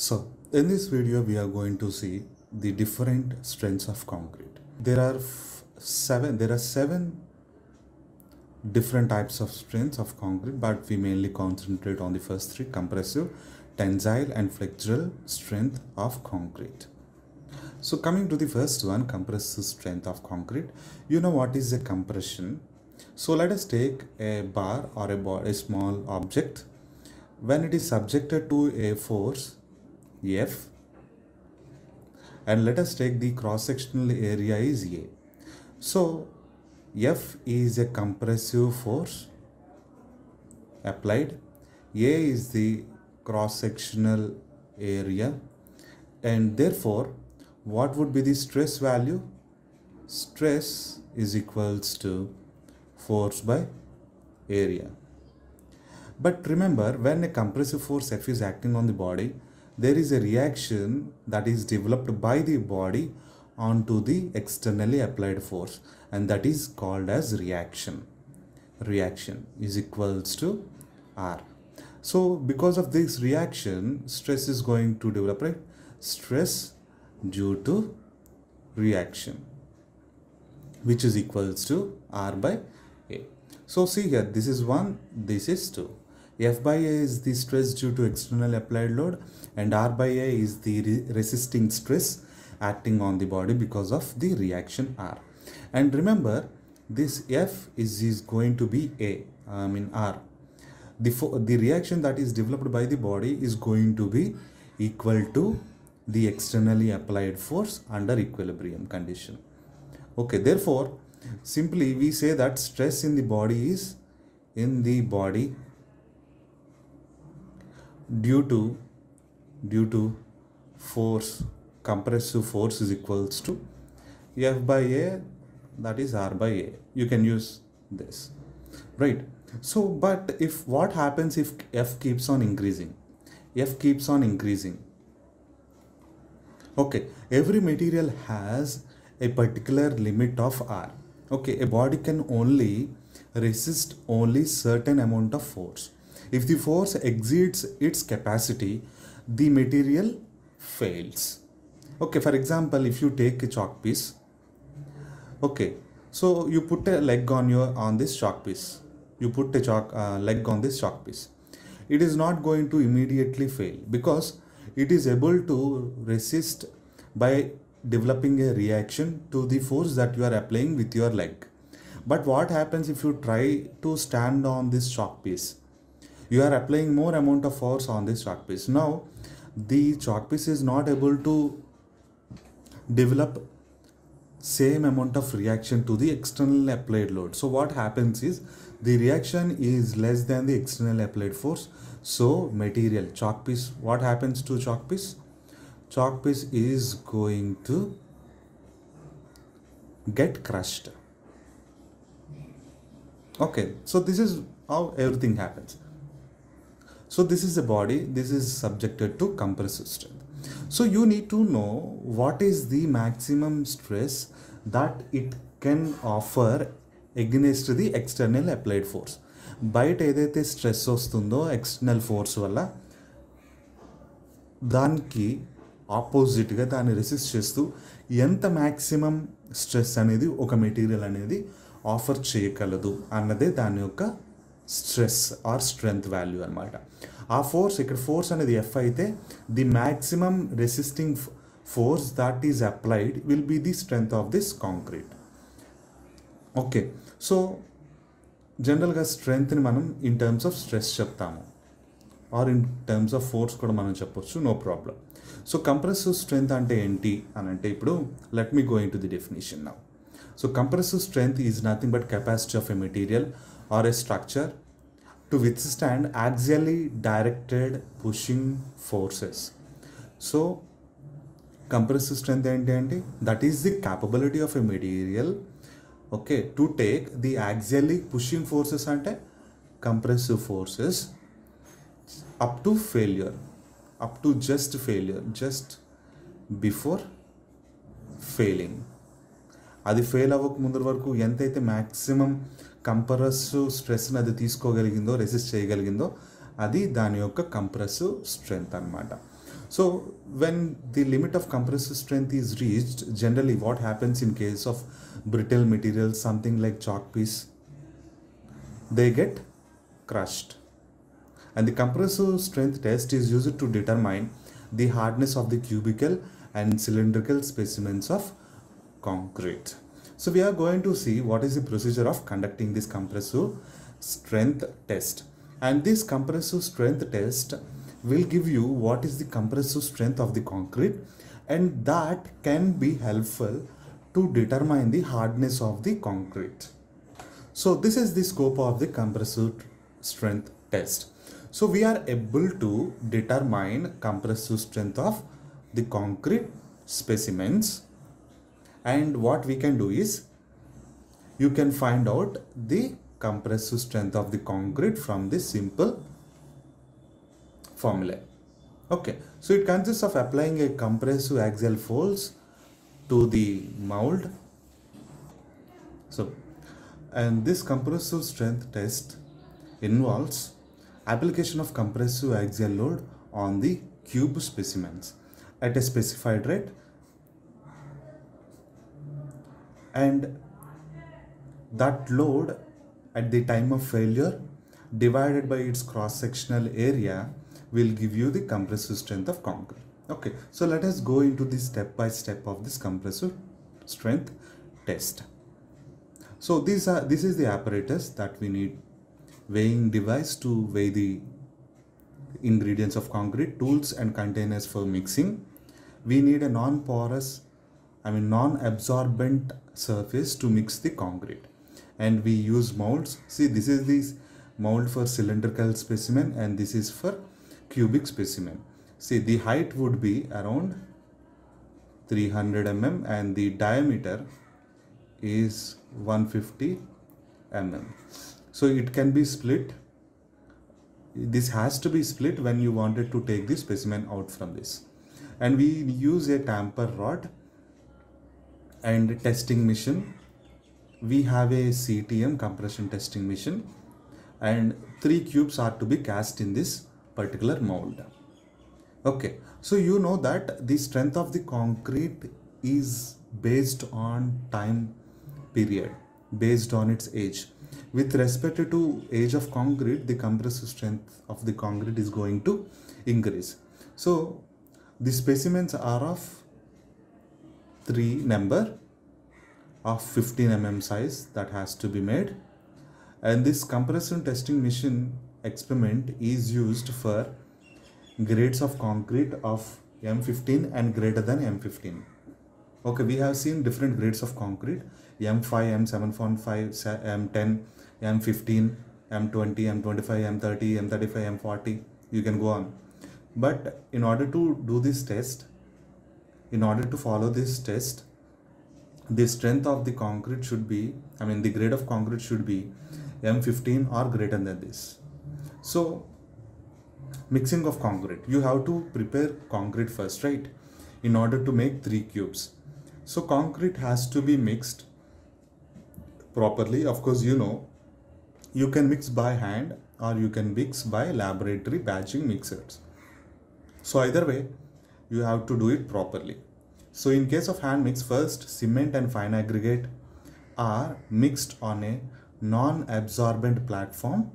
So in this video we are going to see the different strengths of concrete. There are seven there are seven different types of strengths of concrete but we mainly concentrate on the first three compressive, tensile and flexural strength of concrete. So coming to the first one compressive strength of concrete. You know what is a compression? So let us take a bar or a, bar, a small object when it is subjected to a force F and let us take the cross-sectional area is A. So F is a compressive force applied. A is the cross-sectional area and therefore what would be the stress value? Stress is equals to force by area. But remember when a compressive force F is acting on the body, there is a reaction that is developed by the body onto the externally applied force and that is called as reaction reaction is equals to r so because of this reaction stress is going to develop right stress due to reaction which is equals to r by a so see here this is 1 this is 2 F by A is the stress due to external applied load and R by A is the re resisting stress acting on the body because of the reaction R. And remember this F is, is going to be A, I mean R. The, the reaction that is developed by the body is going to be equal to the externally applied force under equilibrium condition. Okay, therefore, simply we say that stress in the body is in the body due to due to force compressive force is equals to F by A that is R by A you can use this right so but if what happens if F keeps on increasing F keeps on increasing okay every material has a particular limit of R okay a body can only resist only certain amount of force if the force exceeds its capacity, the material fails. Okay, for example, if you take a chalk piece, okay, so you put a leg on your on this chalk piece. You put a chalk uh, leg on this chalk piece. It is not going to immediately fail because it is able to resist by developing a reaction to the force that you are applying with your leg. But what happens if you try to stand on this chalk piece? you are applying more amount of force on this chalk piece now the chalk piece is not able to develop same amount of reaction to the external applied load so what happens is the reaction is less than the external applied force so material chalk piece what happens to chalk piece chalk piece is going to get crushed okay so this is how everything happens so this is the body this is subjected to compressive strength so you need to know what is the maximum stress that it can offer against the external applied force బయట ఏదైతే stress వస్తుందో external force వల్ల దానికి ఆపోజిట్గా దాన్ని resist చేస్తూ ఎంత maximum stress అనేది ఒక మెటీరియల్ అనేది ఆఫర్ చేయగలదు అన్నదే దాని యొక్క స్ట్రెస్ ఆర్ స్ట్రెంగ్త్ వాల్యూ అనమాట ఆ ఫోర్స్ ఇక్కడ ఫోర్స్ అనేది ఎఫ్ అయితే the maximum resisting force that is applied will be the strength of this concrete okay so జనరల్గా స్ట్రెంగ్త్ని మనం ఇన్ టర్మ్స్ ఆఫ్ స్ట్రెస్ చెప్తాము or in terms of force కూడా మనం చెప్పొచ్చు no problem so compressive strength అంటే ఏంటి అని అంటే ఇప్పుడు let me going to the definition నా so compressive strength is nothing but capacity of a material or a structure to withstand axially directed pushing forces. So, compressive strength ఏంటి that is the capability of a material okay to take the axially pushing forces అంటే compressive forces up to failure up to just failure just before failing అది fail అవ్వక ముందర వరకు ఎంతైతే maximum కంపరస్ స్ట్రెస్ని అది తీసుకోగలిగిందో resist చేయగలిగిందో అది దాని యొక్క కంప్రెస్ స్ట్రెంగ్త్ అనమాట so when the limit of compressive strength is reached generally what happens in case of brittle material something like chalk piece they get crushed. And the compressive strength test is used to determine the hardness of the cubical and cylindrical specimens of concrete. So we are going to see what is the procedure of conducting this compressive strength test. And this compressive strength test will give you what is the compressive strength of the concrete and that can be helpful to determine the hardness of the concrete. So this is the scope of the compressive strength test. So we are able to determine compressive strength of the concrete specimens and what we can do is you can find out the compressive strength of the concrete from this simple formula. Okay, so it consists of applying a compressive axial force to the mold. So, and this compressive strength test involves application of compressive axial load on the cube specimens at a specified rate and that load at the time of failure divided by its cross-sectional area will give you the compressive strength of concrete. Okay, so let us go into the step by step of this compressive strength test. So these are this is the apparatus that we need weighing device to weigh the ingredients of concrete, tools and containers for mixing. We need a non-porous, I mean non-absorbent surface to mix the concrete and we use molds see this is the mold for cylindrical specimen and this is for cubic specimen see the height would be around 300 mm and the diameter is 150 mm so it can be split this has to be split when you wanted to take the specimen out from this and we use a tamper rod and testing mission we have a CTM compression testing machine and three cubes are to be cast in this particular mold. Okay, so you know that the strength of the concrete is based on time period, based on its age. With respect to age of concrete, the compressive strength of the concrete is going to increase. So the specimens are of three number of 15 mm size that has to be made and this compression testing machine experiment is used for grades of concrete of M15 and greater than M15 okay we have seen different grades of concrete M5 M7.5 M10 M15 M20 M25 M30 M35 M40 you can go on but in order to do this test in order to follow this test the strength of the concrete should be i mean the grade of concrete should be m15 or greater than this so mixing of concrete you have to prepare concrete first right in order to make three cubes so concrete has to be mixed properly of course you know you can mix by hand or you can mix by laboratory batching mixers so either way you have to do it properly. So in case of hand mix, first cement and fine aggregate are mixed on a non-absorbent platform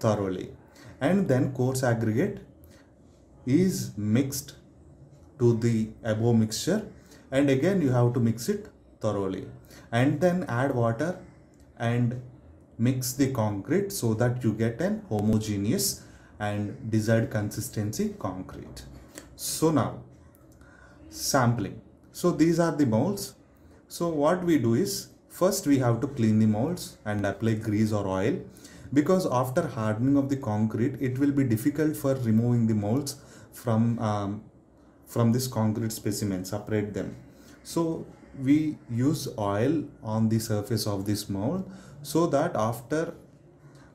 thoroughly and then coarse aggregate is mixed to the above mixture and again you have to mix it thoroughly and then add water and mix the concrete so that you get an homogeneous and desired consistency concrete. So now sampling. So these are the molds. So what we do is first we have to clean the molds and apply grease or oil because after hardening of the concrete it will be difficult for removing the molds from um, from this concrete specimen separate them so we use oil on the surface of this mold so that after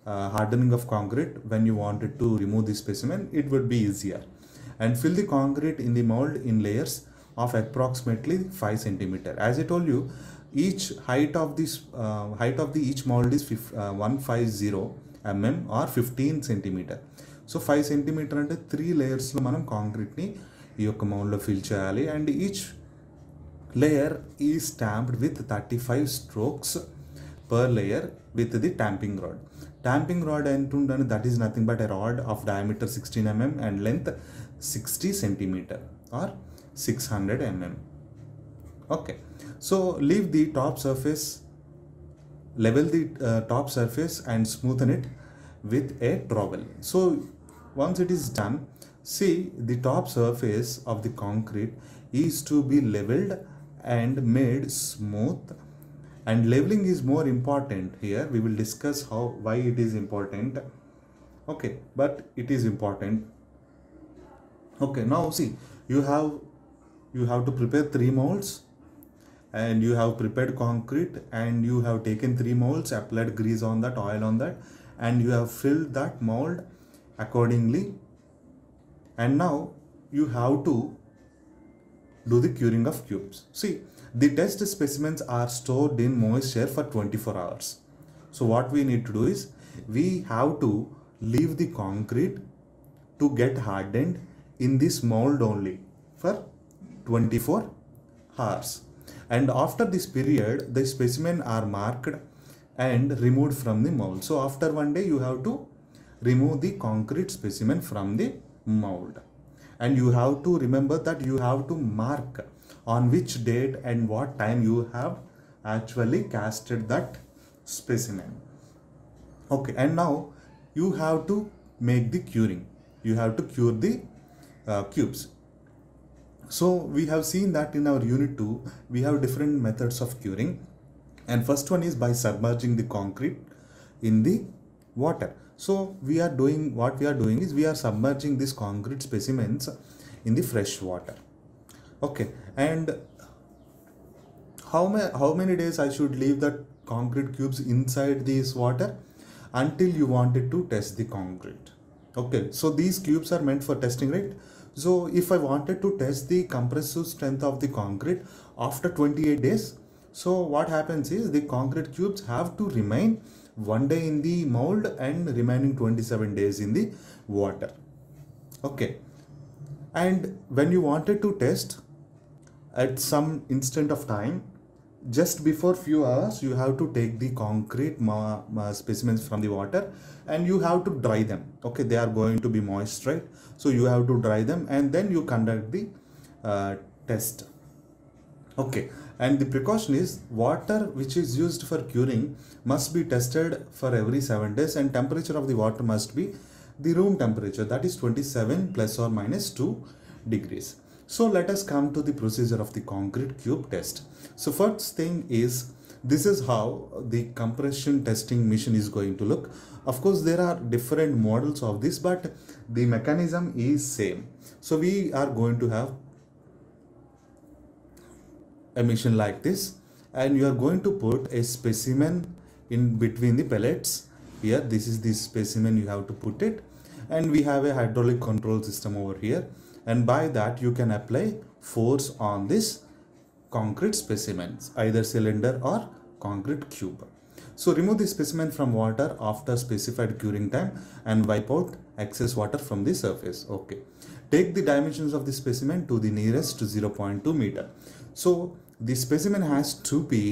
uh, hardening of concrete when you wanted to remove the specimen it would be easier and fill the concrete in the mold in layers of approximately 5 centimeter. As I told you, each height of this uh, height of the each mold is uh, 150 mm or 15 centimeter. So 5 centimeter and 3 layers lo manam concrete ni mold lo fill chayali and each layer is stamped with 35 strokes per layer with the tamping rod. Tamping rod and that is nothing but a rod of diameter 16 mm and length 60 centimeter or 600 mm okay so leave the top surface level the uh, top surface and smoothen it with a trowel so once it is done see the top surface of the concrete is to be leveled and made smooth and leveling is more important here we will discuss how why it is important okay but it is important okay now see you have you have to prepare three molds and you have prepared concrete and you have taken three molds applied grease on that oil on that and you have filled that mold accordingly and now you have to do the curing of cubes see the test specimens are stored in moisture for 24 hours so what we need to do is we have to leave the concrete to get hardened in this mold only for 24 hours and after this period the specimen are marked and removed from the mold so after one day you have to remove the concrete specimen from the mold and you have to remember that you have to mark on which date and what time you have actually casted that specimen okay and now you have to make the curing you have to cure the uh, cubes. So we have seen that in our unit 2 we have different methods of curing and first one is by submerging the concrete in the water. So we are doing what we are doing is we are submerging these concrete specimens in the fresh water. Okay and how, ma how many days I should leave the concrete cubes inside this water until you wanted to test the concrete. Okay so these cubes are meant for testing right. So if I wanted to test the compressive strength of the concrete after 28 days, so what happens is the concrete cubes have to remain one day in the mold and remaining 27 days in the water. Okay. And when you wanted to test at some instant of time, just before few hours you have to take the concrete ma ma specimens from the water and you have to dry them okay they are going to be moist right so you have to dry them and then you conduct the uh, test okay and the precaution is water which is used for curing must be tested for every 7 days and temperature of the water must be the room temperature that is 27 plus or minus 2 degrees so let us come to the procedure of the concrete cube test. So first thing is this is how the compression testing machine is going to look. Of course there are different models of this but the mechanism is same. So we are going to have a machine like this and you are going to put a specimen in between the pellets. Here this is the specimen you have to put it and we have a hydraulic control system over here and by that you can apply force on this concrete specimens either cylinder or concrete cube. So remove the specimen from water after specified curing time and wipe out excess water from the surface. Okay. Take the dimensions of the specimen to the nearest 0.2 meter. So the specimen has to be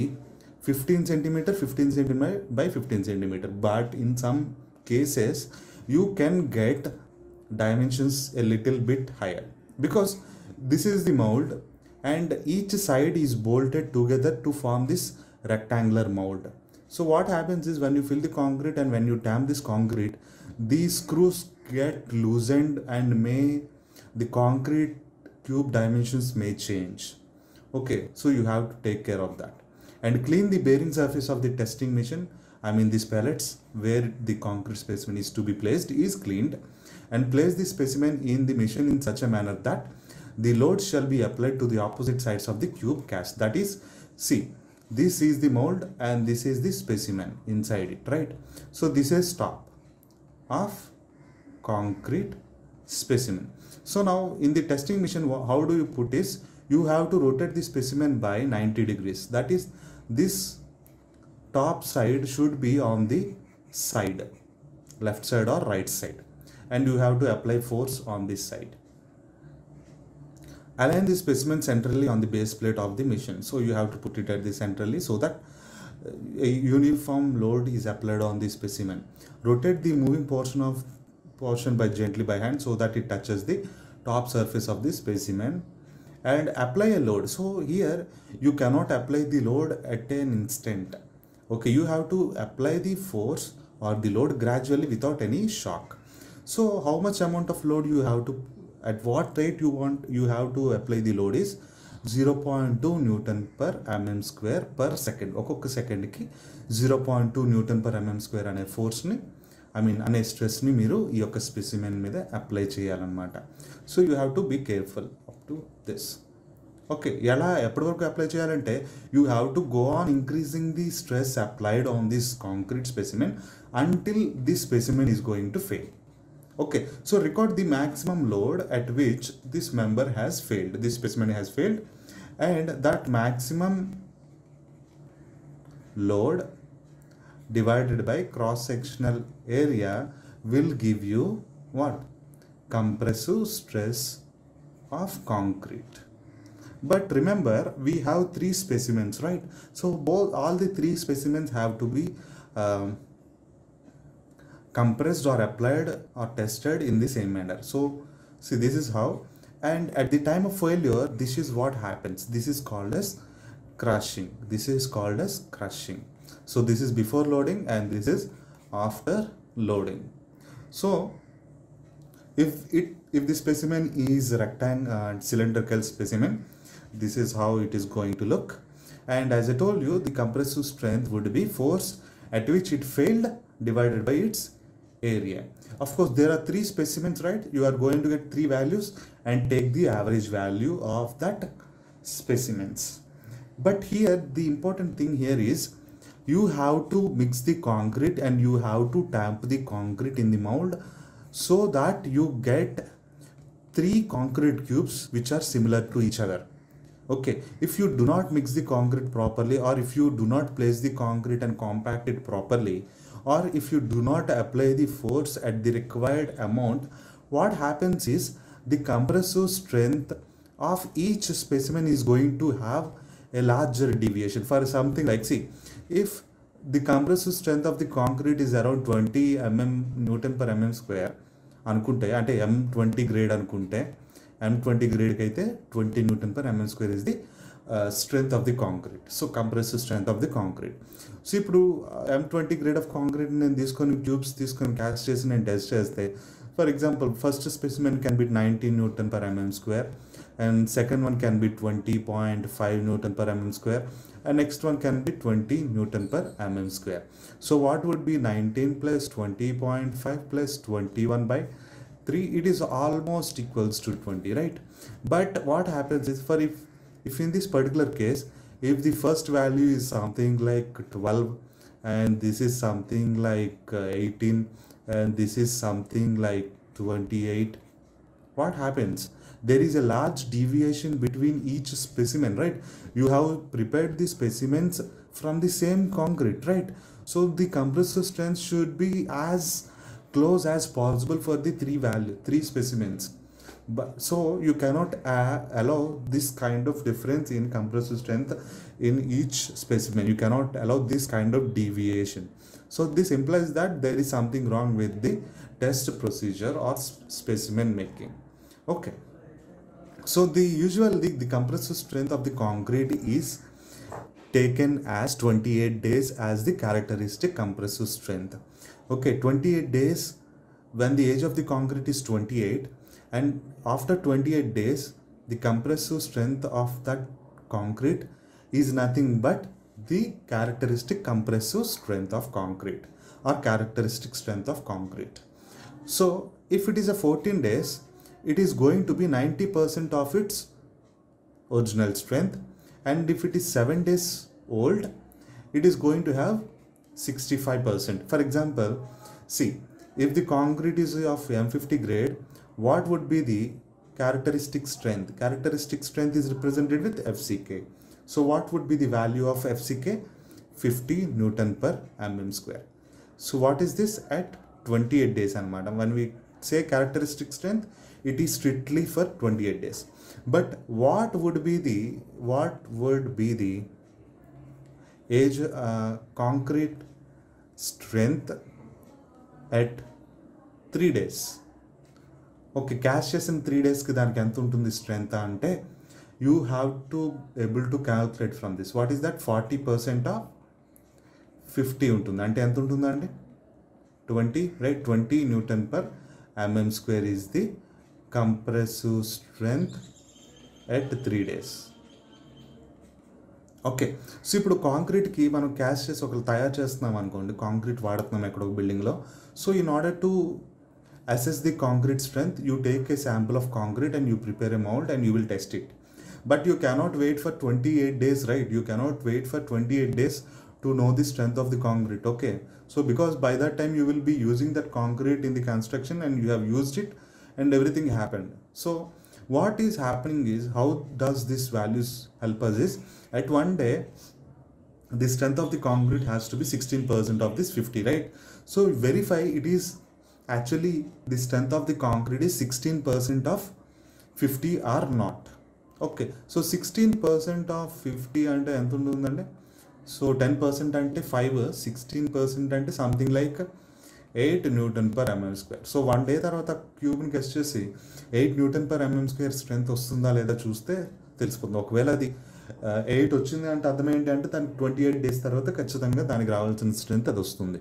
15 centimeter, 15 centimeter by 15 centimeter. But in some cases, you can get dimensions a little bit higher because this is the mold and each side is bolted together to form this rectangular mold. So what happens is when you fill the concrete and when you tamp this concrete, these screws get loosened and may the concrete cube dimensions may change. Okay, so you have to take care of that. And clean the bearing surface of the testing machine, I mean these pellets where the concrete specimen is to be placed is cleaned and place the specimen in the machine in such a manner that the load shall be applied to the opposite sides of the cube cast that is see this is the mold and this is the specimen inside it right so this is top of concrete specimen so now in the testing machine how do you put this? you have to rotate the specimen by 90 degrees that is this top side should be on the side left side or right side and you have to apply force on this side. Align the specimen centrally on the base plate of the machine. So you have to put it at the centrally so that uh, a uniform load is applied on the specimen. Rotate the moving portion of portion by gently by hand so that it touches the top surface of the specimen and apply a load. So here you cannot apply the load at an instant. Okay, you have to apply the force or the load gradually without any shock. So So how much amount of load you have to, at what rate you want, you have to apply the zero point two newton per mm square per second ఒక్కొక్క సెకండ్కి zero point two newton per mm square అనే ఫోర్స్ని I mean అనే స్ట్రెస్ని మీరు ఈ యొక్క specimen మీద అప్లై చేయాలన్నమాట so you have to be careful up to this okay ఎలా ఎప్పటి వరకు అప్లై చేయాలంటే you have to go on increasing the stress applied on this concrete specimen until this specimen is going to fail okay so record the maximum load at which this member has failed this specimen has failed and that maximum load divided by cross sectional area will give you what compressive stress of concrete but remember we have three specimens right so both all the three specimens have to be um, compressed or applied or tested in the same manner. So see this is how and at the time of failure this is what happens. This is called as crushing. This is called as crushing. So this is before loading and this is after loading. So if it if the specimen is rectangle and uh, cylindrical specimen this is how it is going to look and as I told you the compressive strength would be force at which it failed divided by its area. Of course, there are three specimens, right? You are going to get three values and take the average value of that specimens. But here, the important thing here is you have to mix the concrete and you have to tamp the concrete in the mold so that you get three concrete cubes which are similar to each other okay if you do not mix the concrete properly or if you do not place the concrete and compact it properly or if you do not apply the force at the required amount, what happens is the compressive strength of each specimen is going to have a larger deviation for something like see if the compressive strength of the concrete is around 20 mm newton per mm square అనుకుంటే అంటే ఎం twenty grade అనుకుంటే M twenty గ్రేడ్కి అయితే 20 newton per mm square is the. Strength of the concrete so compressive strength of the concrete so ఇప్పుడు M twenty grade of concrete నేను తీసుకొని tubes తీసుకొని cast చేసి నేను టెస్ట్ చేస్తే for example first specimen can be nineteen newton per mm square and second one can be twenty point five newton per mm square and next one can be 20 newton per mm square so what would be 19 plus 20.5 plus 21 by 3 it is almost equals to 20 right but what happens is for if if in this particular case if the first value is something like 12 and this is something like uh, 18 and this is something like 28 what happens there is a large deviation between each specimen right you have prepared the specimens from the same concrete right so the compressive strength should be as close as possible for the three value three specimens but so you cannot uh, allow this kind of difference in compressive strength in each specimen you cannot allow this kind of deviation so this implies that there is something wrong with the test procedure or specimen making okay so the usual the, the compressive strength of the concrete is taken as 28 days as the characteristic compressive strength okay 28 days when the age of the concrete is 28 and after 28 days the compressive strength of that concrete is nothing but the characteristic compressive strength of concrete or characteristic strength of concrete so if it is a 14 days it is going to be 90% of its original strength and if it is 7 days old it is going to have 65% for example see if the concrete is of m50 grade what would be the characteristic strength? Characteristic strength is represented with FCK. So what would be the value of FCK? 50 Newton per mm square. So what is this at 28 days and madam when we say characteristic strength it is strictly for 28 days but what would be the what would be the age uh, concrete strength at 3 days okay cast చేసిన three డేస్కి దానికి ఎంత ఉంటుంది strength అంటే you have to able to calculate from this what is that forty percent of fifty ఉంటుంది అంటే ఎంత ఉంటుందండి twenty right twenty newton per mm square is the compressive strength at three days okay so ఇప్పుడు కాంక్రీట్కి మనం cash చేసి ఒకరు తయారు చేస్తున్నాం అనుకోండి కాంక్రీట్ వాడుతున్నాం ఎక్కడ ఒక బిల్డింగ్లో so in order to assess the concrete strength you take a sample of concrete and you prepare a mold and you will test it but you cannot wait for 28 days right you cannot wait for 28 days to know the strength of the concrete okay so because by that time you will be using that concrete in the construction and you have used it and everything happened so what is happening is how does this values help us is at one day the strength of the concrete has to be 16% of this 50 right so verify it is the strength of the concrete is sixteen percent of fifty or not okay so sixteen percent of fifty అంటే ఎంత ఉంటుందండి so ten percent అంటే five sixteen percent అంటే something like eight newton per mm square so one day తర్వాత క్యూబ్ని గెస్ట్ చేసి eight newton per mm square strength వస్తుందా లేదా చూస్తే తెలిసిపోతుంది ఒకవేళ అది ఎయిట్ uh, వచ్చింది అంటే అర్థం ఏంటంటే దానికి ట్వంటీ ఎయిట్ డేస్ తర్వాత ఖచ్చితంగా దానికి రావాల్సిన స్ట్రెంత్ అది వస్తుంది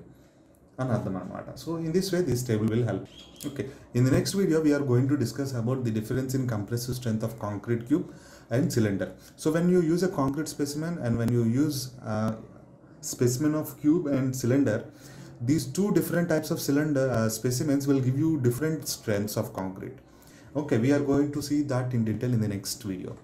So in this way this table will help. Okay, in the next video we are going to discuss about the difference in compressive strength of concrete cube and cylinder. So when you use a concrete specimen and when you use a specimen of cube and cylinder, these two different types of cylinder uh, specimens will give you different strengths of concrete. Okay, we are going to see that in detail in the next video.